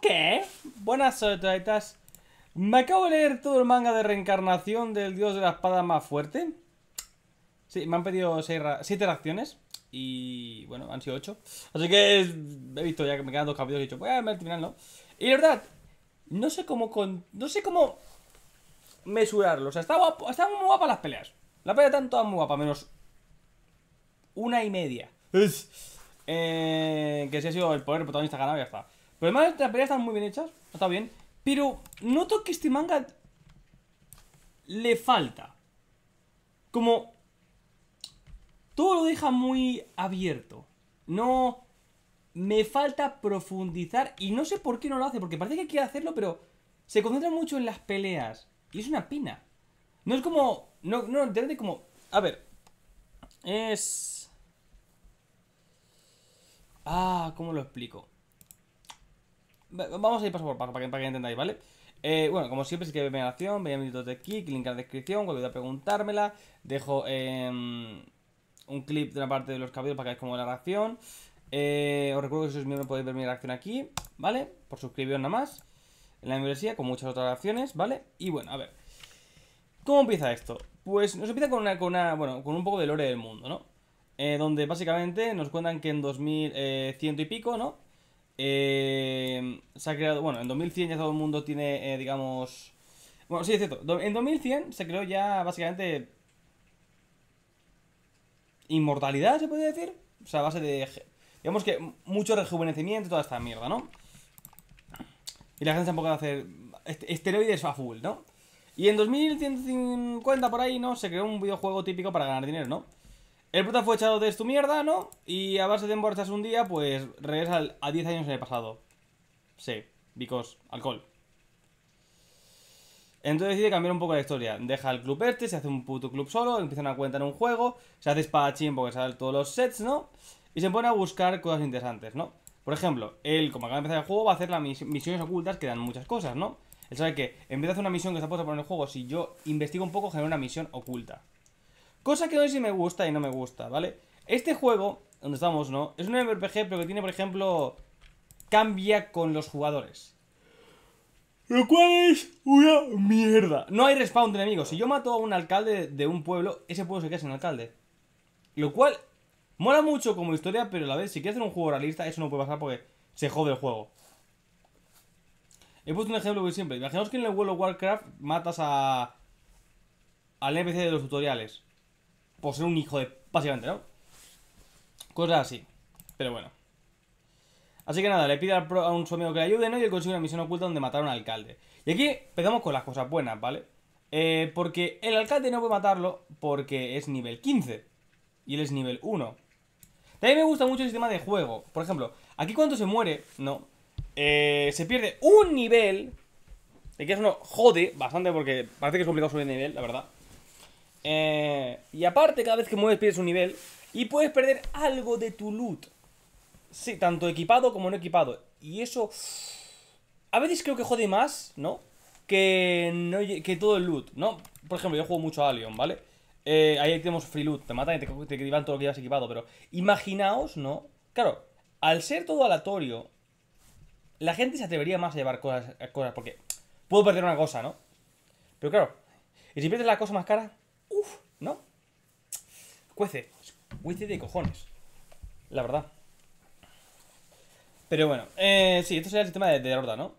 Qué buenas taitas. Me acabo de leer todo el manga de reencarnación del dios de la espada más fuerte. Sí, me han pedido 7 reacciones. Y bueno, han sido 8. Así que he visto ya que me quedan dos capítulos y he dicho, voy a ver ¿no? Y la verdad, no sé cómo con, no sé cómo mesurarlo. O sea, están muy guapas las peleas. la pelea están todas muy guapas, menos una y media. Eh, que si ha sido el poder protagonista ganado, ya está. Pero además las peleas están muy bien hechas, está bien. Pero noto que este manga le falta. Como todo lo deja muy abierto. No me falta profundizar y no sé por qué no lo hace, porque parece que quiere hacerlo, pero se concentra mucho en las peleas y es una pina. No es como no no entiende como, a ver, es ah, ¿cómo lo explico? Vamos a ir paso por paso para que, para entendáis, ¿vale? Eh, bueno, como siempre, si queréis ver la acción, veis de aquí, link en la descripción, cuando a preguntármela. Dejo em, un clip de una parte de los cabellos para que veáis cómo la reacción. Eh, os recuerdo que si sois miembros podéis ver mi reacción aquí, ¿vale? Por suscribiros nada más. En la universidad, con muchas otras reacciones, ¿vale? Y bueno, a ver. ¿Cómo empieza esto? Pues nos empieza con una, con bueno, con un poco de lore del mundo, ¿no? Eh, donde básicamente nos cuentan que en 2100 y pico, ¿no? Eh, se ha creado, bueno, en 2100 ya todo el mundo tiene, eh, digamos... Bueno, sí, es cierto. En 2100 se creó ya básicamente... Inmortalidad, se puede decir. O sea, a base de... Digamos que mucho rejuvenecimiento y toda esta mierda, ¿no? Y la gente se ha poco a hacer esteroides a full, ¿no? Y en 2150 por ahí, ¿no? Se creó un videojuego típico para ganar dinero, ¿no? El prota fue echado de su mierda, ¿no? Y a base de emborracharse un día, pues regresa a 10 años en el pasado. Sí, because alcohol. Entonces decide cambiar un poco la historia. Deja el club este, se hace un puto club solo, empiezan a cuenta en un juego, se hace espadachín porque salen todos los sets, ¿no? Y se pone a buscar cosas interesantes, ¿no? Por ejemplo, él, como acaba de empezar el juego, va a hacer las misiones ocultas que dan muchas cosas, ¿no? Él sabe que en vez de hacer una misión que está puesta por el juego, si yo investigo un poco, genera una misión oculta. Cosa que no sé si me gusta y no me gusta, ¿vale? Este juego, donde estamos, ¿no? Es un RPG, pero que tiene, por ejemplo, cambia con los jugadores. Lo cual es una mierda. No hay respawn de enemigos. Si yo mato a un alcalde de un pueblo, ese pueblo se queda sin alcalde. Lo cual mola mucho como historia, pero a la vez, si quieres hacer un juego realista, eso no puede pasar porque se jode el juego. He puesto un ejemplo muy simple. Imaginaos que en el World of Warcraft matas a... al NPC de los tutoriales por ser un hijo de... Básicamente, ¿no? Cosas así. Pero bueno. Así que nada, le pide a un su amigo que le ayude, ¿no? Y él consigue una misión oculta donde matar a un alcalde. Y aquí empezamos con las cosas buenas, ¿vale? Eh, porque el alcalde no puede matarlo porque es nivel 15. Y él es nivel 1. También me gusta mucho el sistema de juego. Por ejemplo, aquí cuando se muere, no. Eh, se pierde un nivel. De que es uno jode bastante porque parece que es complicado subir de nivel, la verdad. Eh, y aparte, cada vez que mueves pierdes un nivel y puedes perder algo de tu loot. Sí, tanto equipado como no equipado. Y eso... A veces creo que jode más, ¿no? Que, que todo el loot, ¿no? Por ejemplo, yo juego mucho a Alien, ¿vale? Eh, ahí tenemos free loot, te matan y te, te llevan todo lo que llevas equipado, pero imaginaos, ¿no? Claro, al ser todo aleatorio, la gente se atrevería más a llevar cosas, cosas porque puedo perder una cosa, ¿no? Pero claro, y si pierdes la cosa más cara, cuece. de cojones. La verdad. Pero bueno, eh, sí, esto sería el sistema de, la horda, ¿no?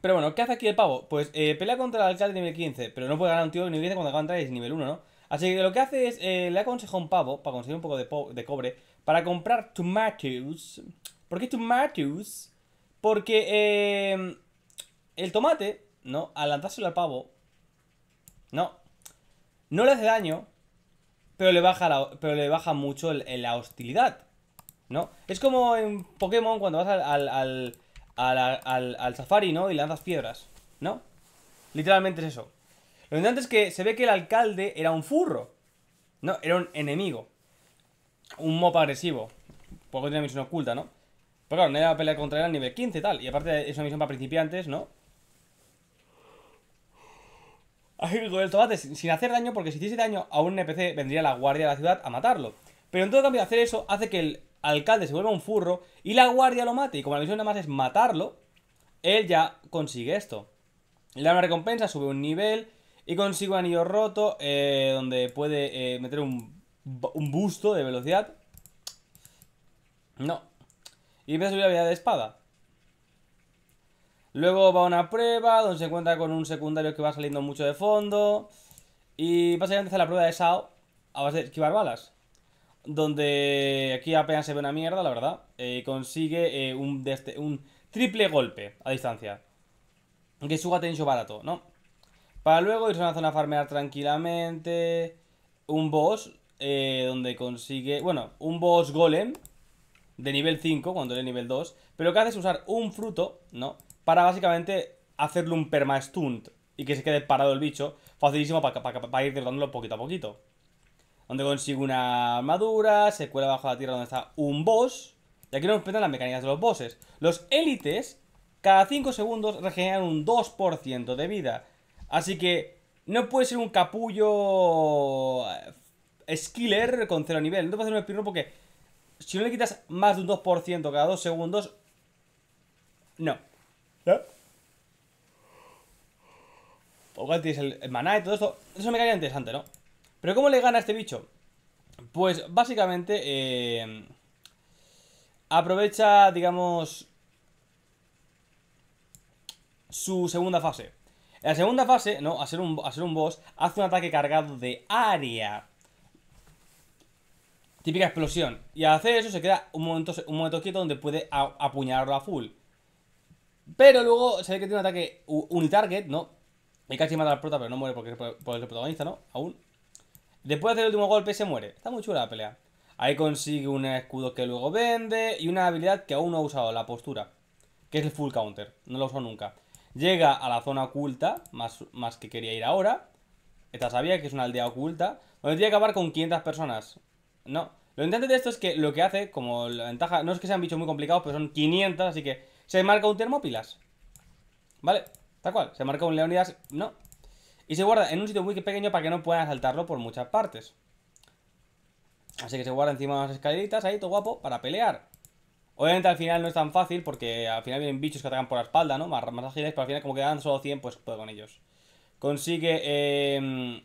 Pero bueno, ¿qué hace aquí el pavo? Pues eh, pelea contra el alcalde nivel 15, pero no puede ganar un tío de nivel 15 cuando acaba de entrar es nivel 1, ¿no? Así que lo que hace es, eh, le aconseja un pavo, para conseguir un poco de, de, cobre, para comprar tomatoes. ¿Por qué tomatoes? Porque eh, el tomate, ¿no? Al lanzárselo al pavo, no, no le hace daño, pero le baja, pero le baja mucho la hostilidad. ¿No? Es como en Pokémon cuando vas al, al, al, al safari, ¿no? Y lanzas piedras, ¿no? Literalmente es eso. Lo importante es que se ve que el alcalde era un furro. No, era un enemigo. Un mop agresivo. Porque tiene una misión oculta, ¿no? Pero claro, no era pelear contra él al nivel 15 y tal. Y aparte es una misión para principiantes, ¿no? con el tomate sin, hacer daño, porque si hiciese daño a un NPC vendría la guardia de la ciudad a matarlo. Pero en todo cambio hacer eso hace que el alcalde se vuelva un furro y la guardia lo mate. Y como la misión nada más es matarlo, él ya consigue esto. Le da una recompensa, sube un nivel y consigue un anillo roto eh, donde puede eh, meter un, un busto de velocidad. No. Y empieza a subir la habilidad de espada. Luego va una prueba donde se encuentra con un secundario que va saliendo mucho de fondo. Y básicamente hace la prueba de Sao a base de esquivar balas. Donde aquí apenas se ve una mierda, la verdad. Eh, consigue eh, un, este, un, triple golpe a distancia. Que suba tenso barato, ¿no? Para luego irse a una zona a farmear tranquilamente. Un boss eh, donde consigue... Bueno, un boss golem de nivel 5 cuando es nivel 2. Pero que hace es usar un fruto, ¿no? para básicamente hacerle un perma stunt y que se quede parado el bicho, facilísimo para, ir derrotándolo poquito a poquito. Donde consigue una armadura, se cuela bajo la tierra donde está un boss. Y aquí nos respetan las mecánicas de los bosses. Los élites, cada 5 segundos, regeneran un 2% de vida. Así que no puede ser un capullo eh, skiller con cero nivel. No puede hacer un espirro porque si no le quitas más de un 2% cada 2 segundos, no. O el, maná y todo esto. Eso me caería interesante, ¿no? Pero ¿cómo le gana a este bicho? Pues básicamente eh, aprovecha, digamos, su segunda fase. En la segunda fase, ¿no? A ser, un, boss, hace un ataque cargado de área. Típica explosión. Y al hacer eso se queda un momento, un momento quieto donde puede apuñalarlo a full. Pero luego se ve que tiene un ataque unitarget, ¿no? Y casi mata al prota, pero no muere porque por el protagonista, ¿no? Aún. Después de hacer el último golpe se muere. Está muy chula la pelea. Ahí consigue un escudo que luego vende y una habilidad que aún no ha usado, la postura. Que es el full counter. No lo usó nunca. Llega a la zona oculta, más, más que quería ir ahora. Esta sabía que es una aldea oculta. Donde tiene que acabar con 500 personas. No. Lo interesante de esto es que lo que hace, como la ventaja, no es que sean bichos muy complicados, pero son 500, así que se marca un termopilas ¿Vale? Tal cual. Se marca un Leonidas. No. Y se guarda en un sitio muy pequeño para que no puedan saltarlo por muchas partes. Así que se guarda encima de las escaleritas ahí, todo guapo, para pelear. Obviamente al final no es tan fácil porque al final vienen bichos que atacan por la espalda, ¿no? Más, más ágiles, pero al final como quedan solo 100, pues juega con ellos. Consigue em,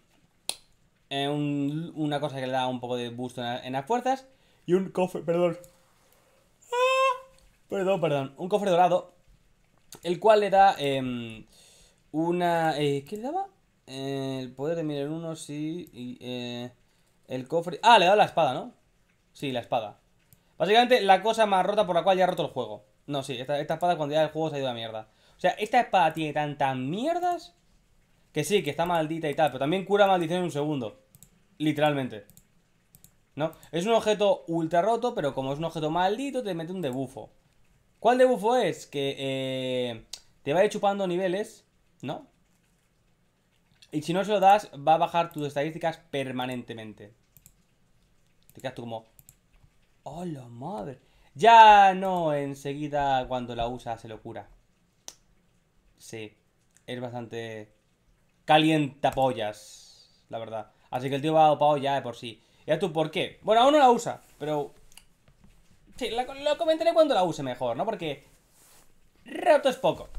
eh, una cosa que le da un poco de boost en, en las fuerzas y un cofre, perdón, Perdón, perdón. Un cofre dorado. El cual le da em, una... Eh, ¿Qué le daba? Eh, el poder de mirar uno, sí. Y, eh, el cofre... Ah, le da la espada, ¿no? Sí, la espada. Básicamente la cosa más rota por la cual ya ha roto el juego. No, sí, esta, esta espada cuando ya el juego se ha ido a mierda. O sea, esta espada tiene tantas mierdas que sí, que está maldita y tal, pero también cura maldición en un segundo. Literalmente. ¿No? Es un objeto ultra roto, pero como es un objeto maldito, te mete un debufo. ¿Cuál de es? Que eh, te va a ir chupando niveles, ¿no? Y si no se lo das, va a bajar tus estadísticas permanentemente. Te quedas tú como... ¡Oh, madre! Ya no, enseguida cuando la usa se lo cura. Sí, es bastante calientapollas, la verdad. Así que el tío va opao ya de por sí. ¿Y a tú por qué? Bueno, aún no la usa, pero Sí, lo, comentaré cuando la use mejor, ¿no? Porque roto es poco.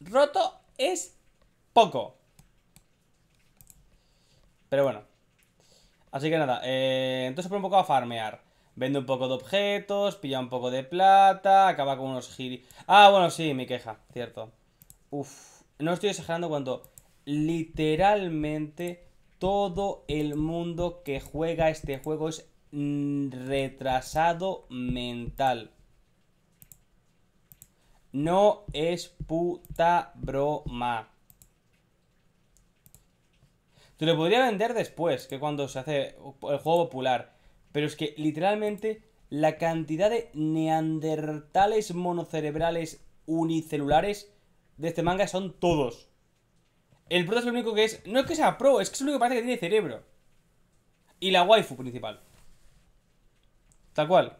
Roto es poco. Pero bueno. Así que nada, eh, entonces por un poco a farmear. Vende un poco de objetos, pilla un poco de plata, acaba con unos giri... Ah, bueno, sí, mi queja, cierto. Uf, no estoy exagerando cuando literalmente todo el mundo que juega este juego es Mm, retrasado mental. No es puta broma. Te lo podría vender después, que cuando se hace el juego popular. Pero es que literalmente la cantidad de neandertales monocerebrales unicelulares de este manga son todos. El prota es lo único que es... No es que sea pro, es que es lo único que parece que tiene cerebro. Y la waifu principal. Tal cual.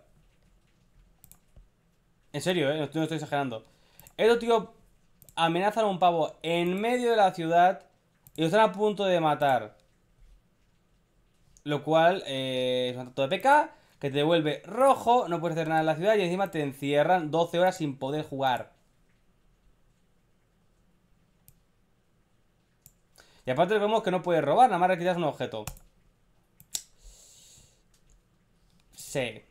En serio, ¿eh? no, estoy exagerando. Estos tíos amenazan a un pavo en medio de la ciudad y lo están a punto de matar. Lo cual eh, es un tanto de PK que te devuelve rojo, no puedes hacer nada en la ciudad y encima te encierran 12 horas sin poder jugar. Y aparte vemos que no puedes robar, nada más requieres un objeto. Sí.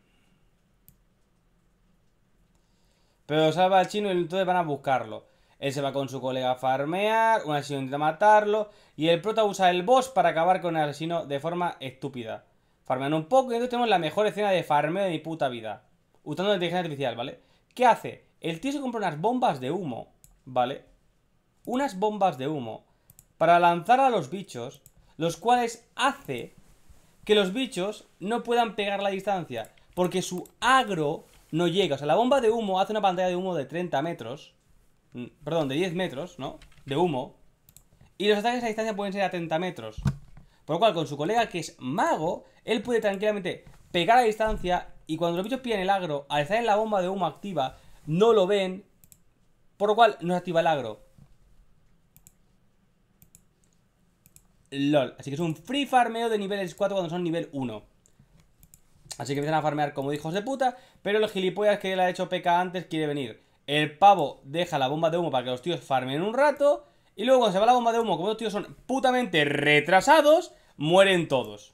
Pero salva al chino y entonces van a buscarlo. Él se va con su colega a farmear, un asesino intenta matarlo y el prota usa el boss para acabar con el asesino de forma estúpida. Farmean un poco y entonces tenemos la mejor escena de farmeo de mi puta vida. Usando la inteligencia artificial, ¿vale? ¿Qué hace? El tío se compra unas bombas de humo, ¿vale? Unas bombas de humo para lanzar a los bichos, los cuales hace que los bichos no puedan pegar la distancia. Porque su agro no llega. O sea, la bomba de humo hace una pantalla de humo de 30 metros. Perdón, de 10 metros, ¿no? De humo. Y los ataques a distancia pueden ser a 30 metros. Por lo cual, con su colega que es mago, él puede tranquilamente pegar a distancia. Y cuando los bichos pillan el agro, al estar en la bomba de humo activa, no lo ven. Por lo cual, se activa el agro. LOL. Así que es un free farmeo de niveles 4 cuando son nivel 1. Así que empiezan a farmear como hijos de puta. Pero los gilipollas que le ha hecho peca antes quiere venir. El pavo deja la bomba de humo para que los tíos farmen un rato. Y luego cuando se va la bomba de humo, como los tíos son putamente retrasados, mueren todos.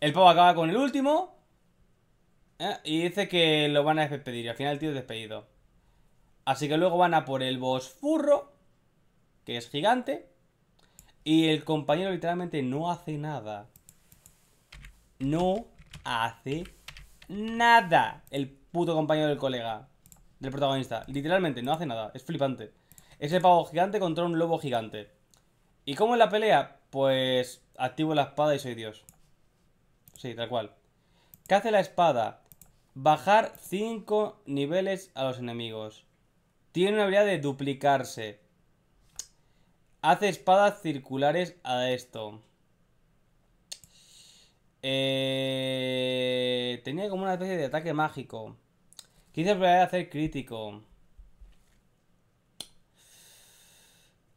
El pavo acaba con el último. Eh, y dice que lo van a despedir. Y al final el tío es despedido. Así que luego van a por el Bosfurro. Que es gigante. Y el compañero literalmente no hace nada. No hace nada. El puto compañero del colega. Del protagonista. Literalmente, no hace nada. Es flipante. Es el pavo gigante contra un lobo gigante. ¿Y cómo es la pelea? Pues activo la espada y soy Dios. Sí, tal cual. ¿Qué hace la espada? Bajar 5 niveles a los enemigos. Tiene una habilidad de duplicarse. Hace espadas circulares a esto. Eh, tenía como una especie de ataque mágico. quizás probabilidad hacer crítico.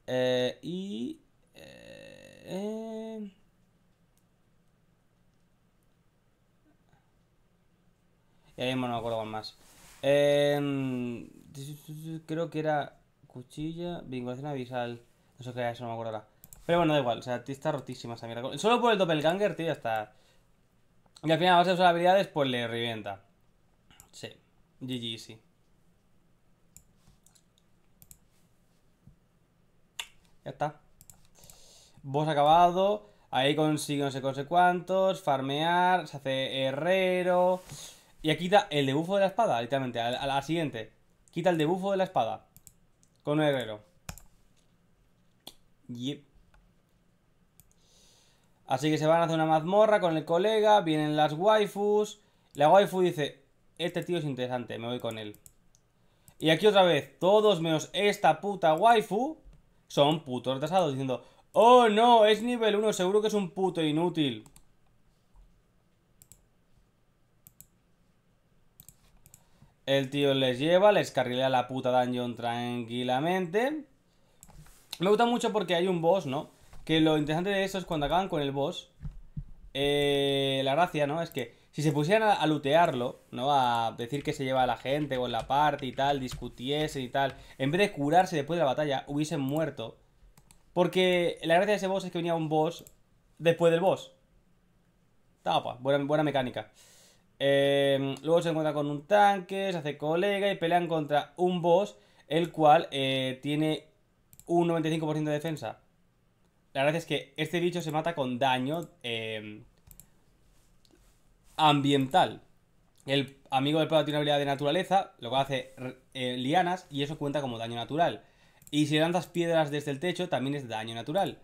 Eh, y... Eh, eh, ahí no me acuerdo con más. creo que era cuchilla, Vingulación abisal. Eso que eso no me acuerdo ahora. Pero bueno, da igual, o sea, está rotísima esa Solo por el doppelganger, tío, ya está. Y al final, a base de sus habilidades, pues le revienta. Sí, GG, sí. Ya está. Boss acabado. Ahí consigue no sé, cuántos. Farmear. Se hace herrero. Y aquí quita el debufo de la espada, literalmente. A a la siguiente. Quita el debufo de la espada. Con un herrero. Así que se van a hacer una mazmorra con el colega, vienen las waifus. La waifu dice, este tío es interesante, me voy con él. Y aquí otra vez, todos menos esta puta waifu son putos retrasados diciendo, oh no, es nivel 1, seguro que es un puto inútil. El tío les lleva, les carrilea la puta dungeon tranquilamente. Me gusta mucho porque hay un boss, ¿no? Que lo interesante de eso es cuando acaban con el boss. Eh, la gracia, ¿no? Es que si se pusieran a, lootearlo, ¿no? A decir que se lleva a la gente o en la parte y tal, discutiesen y tal, en vez de curarse después de la batalla, hubiesen muerto. Porque la gracia de ese boss es que venía un boss después del boss. Tapa, buena, buena mecánica. Em, luego se encuentra con un tanque, se hace colega y pelean contra un boss, el cual eh, tiene un 95% de defensa. La verdad es que este bicho se mata con daño eh, ambiental. El amigo del pueblo tiene una habilidad de naturaleza, lo cual hace eh, lianas, y eso cuenta como daño natural. Y si lanzas piedras desde el techo, también es daño natural.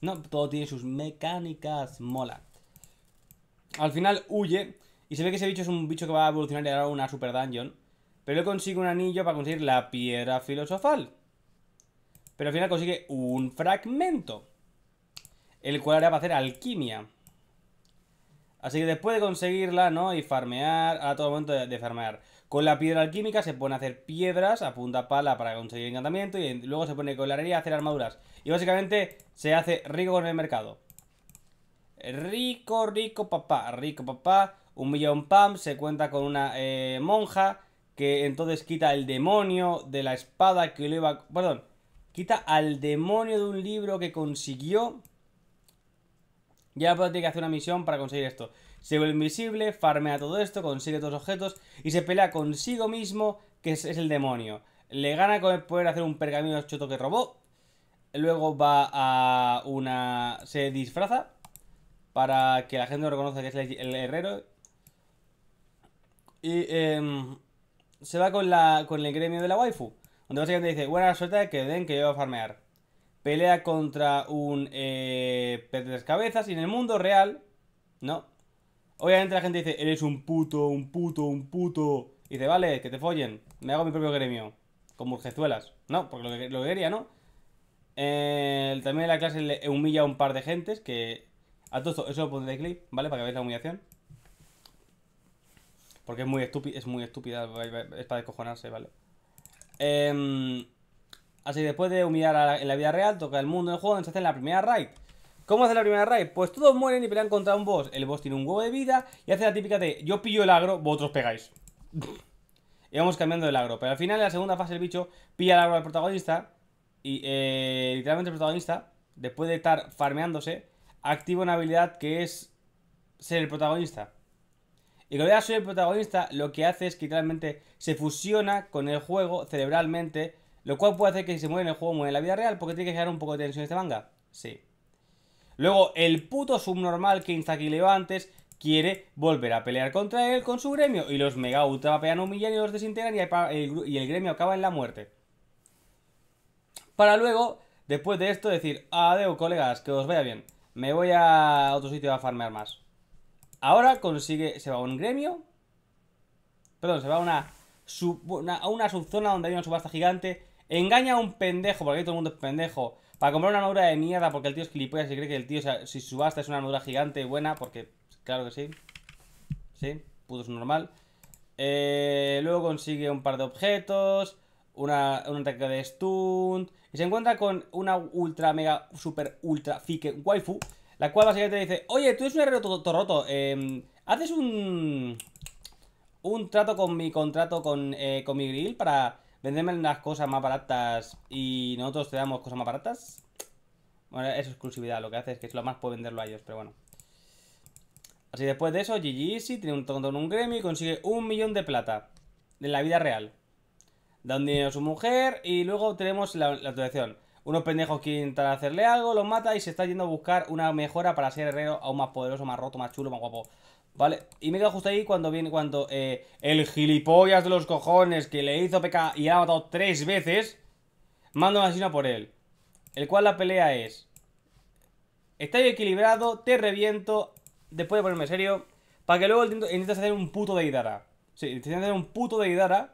No, todo tiene sus mecánicas, mola. Al final huye, y se ve que ese bicho es un bicho que va a evolucionar y una super dungeon. Pero él consigue un anillo para conseguir la piedra filosofal. Pero al final consigue un fragmento. El cual hará para hacer alquimia. Así que después de conseguirla, ¿no? Y farmear, a todo momento de, farmear. Con la piedra alquímica se pone a hacer piedras a punta pala para conseguir encantamiento y luego se pone con la herrería a hacer armaduras. Y básicamente se hace rico con el mercado. Rico, rico papá, rico papá. Un millón pam, se cuenta con una eh, monja que entonces quita el demonio de la espada que le iba... Perdón, Quita al demonio de un libro que consiguió. Ya puedo tener que hacer una misión para conseguir esto. Se vuelve invisible, farmea todo esto, consigue todos los objetos y se pelea consigo mismo, que es, el demonio. Le gana con poder hacer un pergamino choto que robó. Luego va a una... Se disfraza para que la gente lo reconozca que es el, herrero. Y em, se va con, la, con el gremio de la waifu. Donde básicamente dice, buena suerte que den que yo voy a farmear. Pelea contra un eh, tres cabezas y en el mundo real, no. Obviamente la gente dice, eres un puto, un puto, un puto. Y dice, vale, que te follen, me hago mi propio gremio. Con burjezuelas. No, porque lo que, lo quería, ¿no? Eh, también la clase le humilla a un par de gentes que... A todo eso lo pondré clip, ¿vale? Para que veáis la humillación. Porque es muy estúpida, es muy estúpida, es para descojonarse, ¿vale? Em, así después de humillar la, en la vida real, toca el mundo del juego, se hace la primera raid. ¿Cómo hace la primera raid? Pues todos mueren y pelean contra un boss. El boss tiene un huevo de vida y hace la típica de yo pillo el agro, vosotros pegáis. y vamos cambiando el agro. Pero al final, en la segunda fase, el bicho pilla el agro al protagonista. Y eh, literalmente el protagonista, después de estar farmeándose, activa una habilidad que es ser el protagonista. Y cuando ya soy el protagonista, lo que hace es que realmente se fusiona con el juego cerebralmente, lo cual puede hacer que si se mueve en el juego, mueve en la vida real, porque tiene que generar un poco de tensión este manga. Sí. Luego, el puto subnormal que instaquileó antes quiere volver a pelear contra él con su gremio, y los mega ultra un millón y los desintegran, y el, gremio acaba en la muerte. Para luego, después de esto, decir, Adeo colegas, que os vaya bien. Me voy a otro sitio a farmear más. Ahora consigue. Se va a un gremio. Perdón, se va a una. subzona donde hay una subasta gigante. Engaña a un pendejo, porque aquí todo el mundo es pendejo. Para comprar una armadura de mierda, porque el tío es gilipollas y cree que el tío, o sea, si subasta, es una armadura gigante y buena, porque. Claro que sí. Sí, puto es normal. Eh, luego consigue un par de objetos. Una, un ataque de stun. Y se encuentra con una ultra, mega, super, ultra, fique waifu la cual básicamente te dice, oye, tú eres un herrero todo roto, em, haces un... Un trato con mi contrato con, eh, con mi grill para venderme las cosas más baratas y nosotros te damos cosas más baratas. Bueno, es exclusividad, lo que hace es que es lo más puede venderlo a ellos, pero bueno. Así después de eso, GG si tiene un tonto en un gremio y consigue un millón de plata. De la vida real. Da un dinero a su mujer y luego tenemos la, la unos pendejos que intentan hacerle algo, los mata y se está yendo a buscar una mejora para ser herrero aún más poderoso, más roto, más chulo, más guapo. ¿Vale? Y me quedo justo ahí cuando viene, cuando eh, el gilipollas de los cojones que le hizo PK y ha matado tres veces, manda una asesina por él. El cual la pelea es... yo equilibrado, te reviento, después de ponerme serio, para que luego el necesitas hacer un puto de hidara Sí, intente hacer un puto de hidara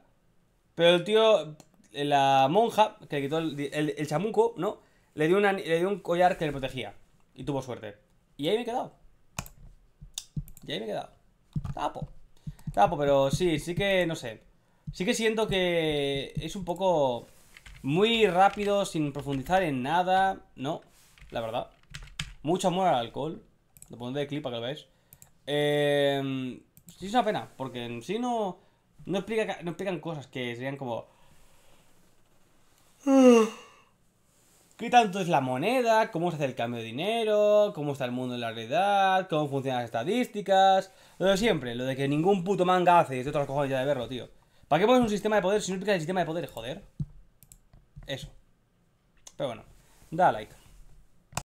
pero el tío la monja, que le quitó el, chamuco, ¿no? Le dio, una, dio un collar que le protegía. Y tuvo suerte. Y ahí me he quedado. Y ahí me he quedado. Tapo. Tapo, pero sí, sí que, no sé. Sí que siento que es un poco muy rápido, sin profundizar en nada. No, la verdad. Mucho amor al alcohol. Lo pongo de clip para que lo veáis. Eh, sí, es una pena, porque en sí no, no, explica, no explican cosas que serían como... ¿Qué tanto es la moneda? ¿Cómo se hace el cambio de dinero? ¿Cómo está el mundo en la realidad? ¿Cómo funcionan las estadísticas? Lo de siempre, lo de que ningún puto manga hace y de otras cojones ya de verlo, tío. ¿Para qué pones un sistema de poder si no explicas el sistema de poder? Joder. Eso. Pero bueno, da like.